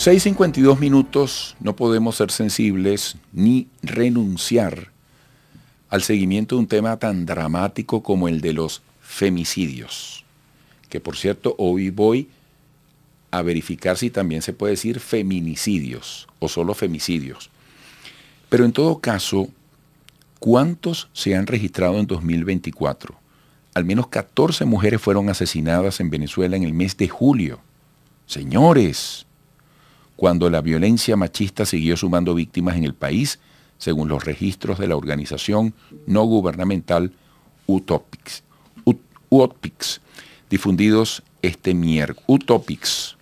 6.52 minutos, no podemos ser sensibles ni renunciar al seguimiento de un tema tan dramático como el de los femicidios. Que por cierto, hoy voy a verificar si también se puede decir feminicidios o solo femicidios. Pero en todo caso, ¿cuántos se han registrado en 2024? Al menos 14 mujeres fueron asesinadas en Venezuela en el mes de julio. Señores, cuando la violencia machista siguió sumando víctimas en el país, según los registros de la organización no gubernamental Utopics, Utopics difundidos este miércoles. Utopics.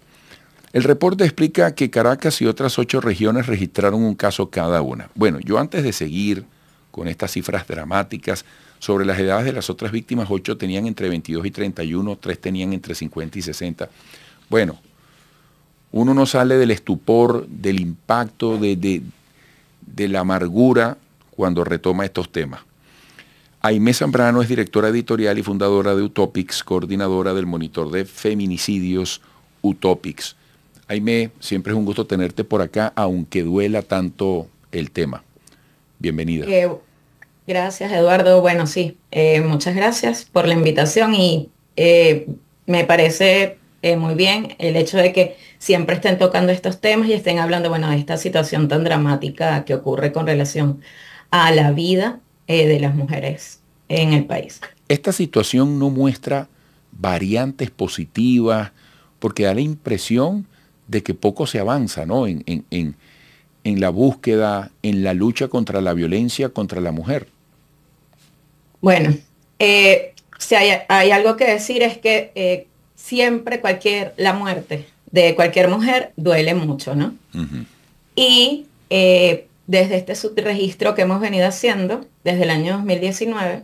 El reporte explica que Caracas y otras ocho regiones registraron un caso cada una. Bueno, yo antes de seguir con estas cifras dramáticas, sobre las edades de las otras víctimas, ocho tenían entre 22 y 31, tres tenían entre 50 y 60. Bueno, uno no sale del estupor, del impacto, de, la amargura cuando retoma estos temas. Aimé Zambrano es directora editorial y fundadora de Utopics, coordinadora del monitor de feminicidios Utopics. Aime, siempre es un gusto tenerte por acá, aunque duela tanto el tema. Bienvenida. Eh, gracias, Eduardo. Bueno, sí, eh, muchas gracias por la invitación y eh, me parece eh, muy bien el hecho de que siempre estén tocando estos temas y estén hablando, bueno, de esta situación tan dramática que ocurre con relación a la vida eh, de las mujeres en el país. Esta situación no muestra variantes positivas porque da la impresión de que poco se avanza ¿no? en, la búsqueda, en la lucha contra la violencia contra la mujer. Bueno, eh, si hay, algo que decir es que siempre cualquier, la muerte de cualquier mujer duele mucho, ¿no? Y eh, desde este subregistro que hemos venido haciendo, desde el año 2019,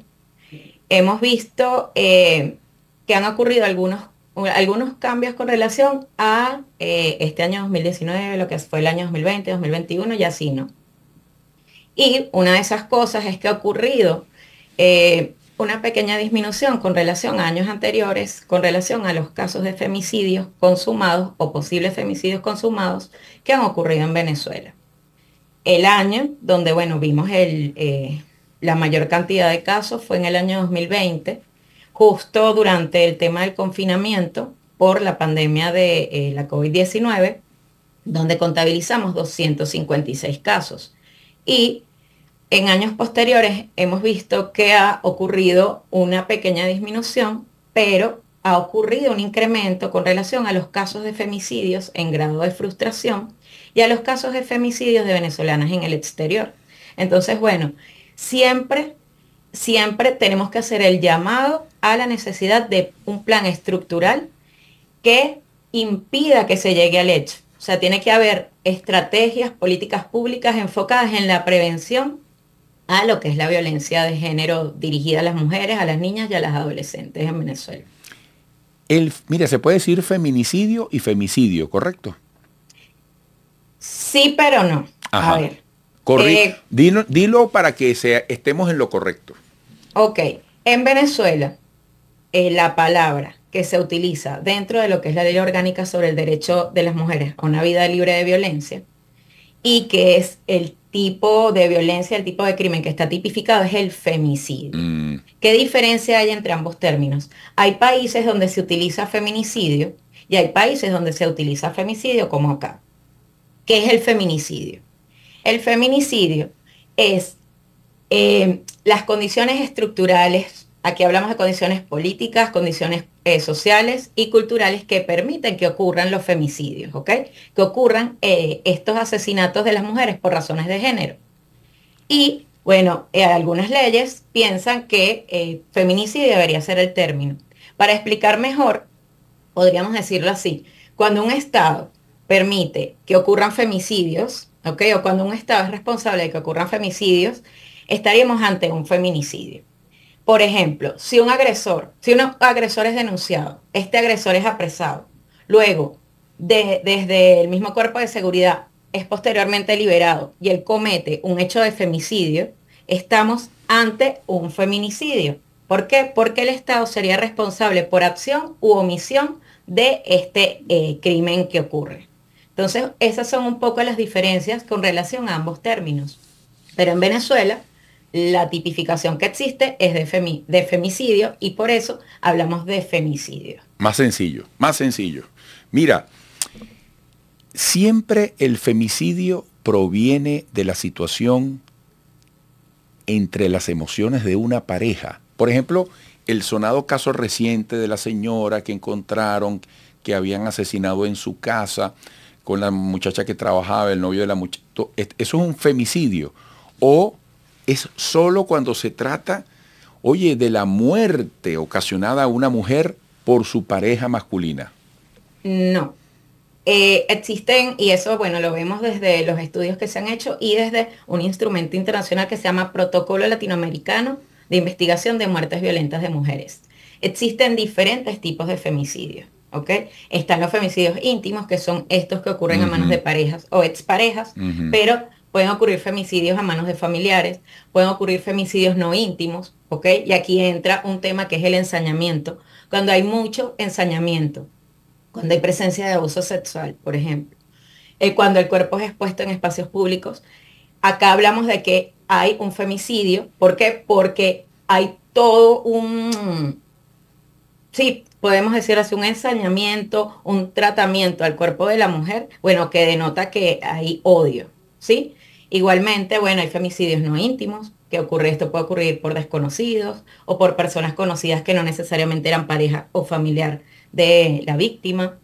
hemos visto eh, que han ocurrido algunos, algunos cambios con relación a eh, este año 2019, lo que fue el año 2020, 2021 y así, ¿no? Y una de esas cosas es que ha ocurrido una pequeña disminución con relación a años anteriores, con relación a los casos de femicidios consumados o posibles femicidios consumados que han ocurrido en Venezuela. El año donde, bueno, vimos eh, la mayor cantidad de casos fue en el año 2020, justo durante el tema del confinamiento por la pandemia de eh, la COVID-19, donde contabilizamos 256 casos. Y en años posteriores hemos visto que ha ocurrido una pequeña disminución, pero ha ocurrido un incremento con relación a los casos de femicidios en grado de frustración y a los casos de femicidios de venezolanas en el exterior. Entonces, bueno, siempre, siempre tenemos que hacer el llamado a la necesidad de un plan estructural que impida que se llegue al hecho. O sea, tiene que haber estrategias, políticas públicas enfocadas en la prevención a lo que es la violencia de género dirigida a las mujeres, a las niñas y a las adolescentes en Venezuela. El, mira, se puede decir feminicidio y femicidio, ¿correcto? Sí, pero no. A ver. Corri eh, dilo, dilo, para que estemos en lo correcto. Ok. En Venezuela, eh, la palabra que se utiliza dentro de lo que es la ley orgánica sobre el derecho de las mujeres a una vida libre de violencia y que es el tipo de violencia, el tipo de crimen que está tipificado es el femicidio. Mm. ¿Qué diferencia hay entre ambos términos? Hay países donde se utiliza feminicidio y hay países donde se utiliza femicidio como acá. ¿Qué es el feminicidio? El feminicidio es eh, las condiciones estructurales Aquí hablamos de condiciones políticas, condiciones eh, sociales y culturales que permiten que ocurran los femicidios, ¿ok? Que ocurran eh, estos asesinatos de las mujeres por razones de género. Y bueno, eh, algunas leyes piensan que feminicidio debería ser el término. Para explicar mejor, podríamos decirlo así, cuando un Estado permite que ocurran femicidios, ¿ok? O cuando un Estado es responsable de que ocurran femicidios, estaríamos ante un feminicidio. Por ejemplo, si un agresor, si un agresor es denunciado, este agresor es apresado, luego desde el mismo cuerpo de seguridad es posteriormente liberado y él comete un hecho de femicidio, estamos ante un feminicidio. ¿Por qué? Porque el Estado sería responsable por acción u omisión de este eh, crimen que ocurre. Entonces, esas son un poco las diferencias con relación a ambos términos. Pero en Venezuela, la tipificación que existe es de, de femicidio y por eso hablamos de femicidio. Más sencillo, más sencillo. Mira, siempre el femicidio proviene de la situación entre las emociones de una pareja. Por ejemplo, el sonado caso reciente de la señora que encontraron que habían asesinado en su casa con la muchacha que trabajaba, el novio de la muchacha. Eso es un femicidio. O es solo cuando se trata, oye, de la muerte ocasionada a una mujer por su pareja masculina. No. Eh, existen, y eso, bueno, lo vemos desde los estudios que se han hecho y desde un instrumento internacional que se llama Protocolo Latinoamericano de Investigación de Muertes Violentas de Mujeres. Existen diferentes tipos de femicidios, ¿ok? Están los femicidios íntimos, que son estos que ocurren a manos de parejas o exparejas, pero pueden ocurrir femicidios a manos de familiares, pueden ocurrir femicidios no íntimos, ¿ok? Y aquí entra un tema que es el ensañamiento, cuando hay mucho ensañamiento, cuando hay presencia de abuso sexual, por ejemplo, eh, cuando el cuerpo es expuesto en espacios públicos. Acá hablamos de que hay un femicidio, ¿por qué? Porque hay todo un, sí, podemos decir así, un ensañamiento, un tratamiento al cuerpo de la mujer, bueno, que denota que hay odio, ¿sí? Igualmente, bueno, hay femicidios no íntimos, que ocurre, esto puede ocurrir por desconocidos o por personas conocidas que no necesariamente eran pareja o familiar de la víctima.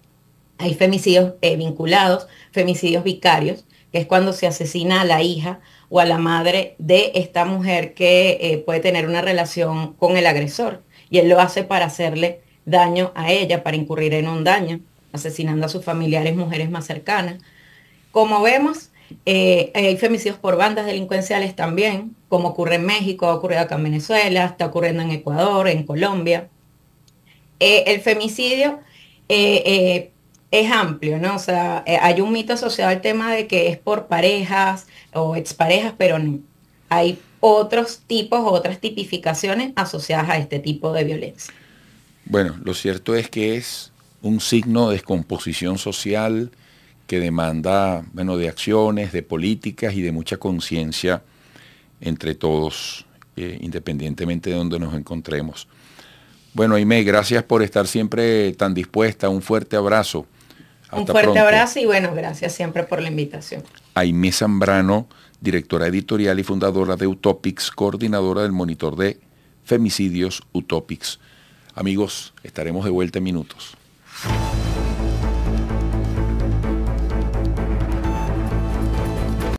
Hay femicidios eh, vinculados, femicidios vicarios, que es cuando se asesina a la hija o a la madre de esta mujer que eh, puede tener una relación con el agresor y él lo hace para hacerle daño a ella, para incurrir en un daño, asesinando a sus familiares, mujeres más cercanas. Como vemos, eh, hay femicidios por bandas delincuenciales también, como ocurre en México, ha ocurrido acá en Venezuela, está ocurriendo en Ecuador, en Colombia. Eh, el femicidio eh, es amplio, ¿no? O sea, hay un mito asociado al tema de que es por parejas o exparejas, pero Hay otros tipos, otras tipificaciones asociadas a este tipo de violencia. Bueno, lo cierto es que es un signo de descomposición social, que demanda, bueno, de acciones, de políticas y de mucha conciencia entre todos, eh, independientemente de donde nos encontremos. Bueno, Aime, gracias por estar siempre tan dispuesta. Un fuerte abrazo. Un fuerte abrazo y bueno, gracias siempre por la invitación. Aime Zambrano, directora editorial y fundadora de Utopics, coordinadora del monitor de femicidios Utopics. Amigos, estaremos de vuelta en minutos.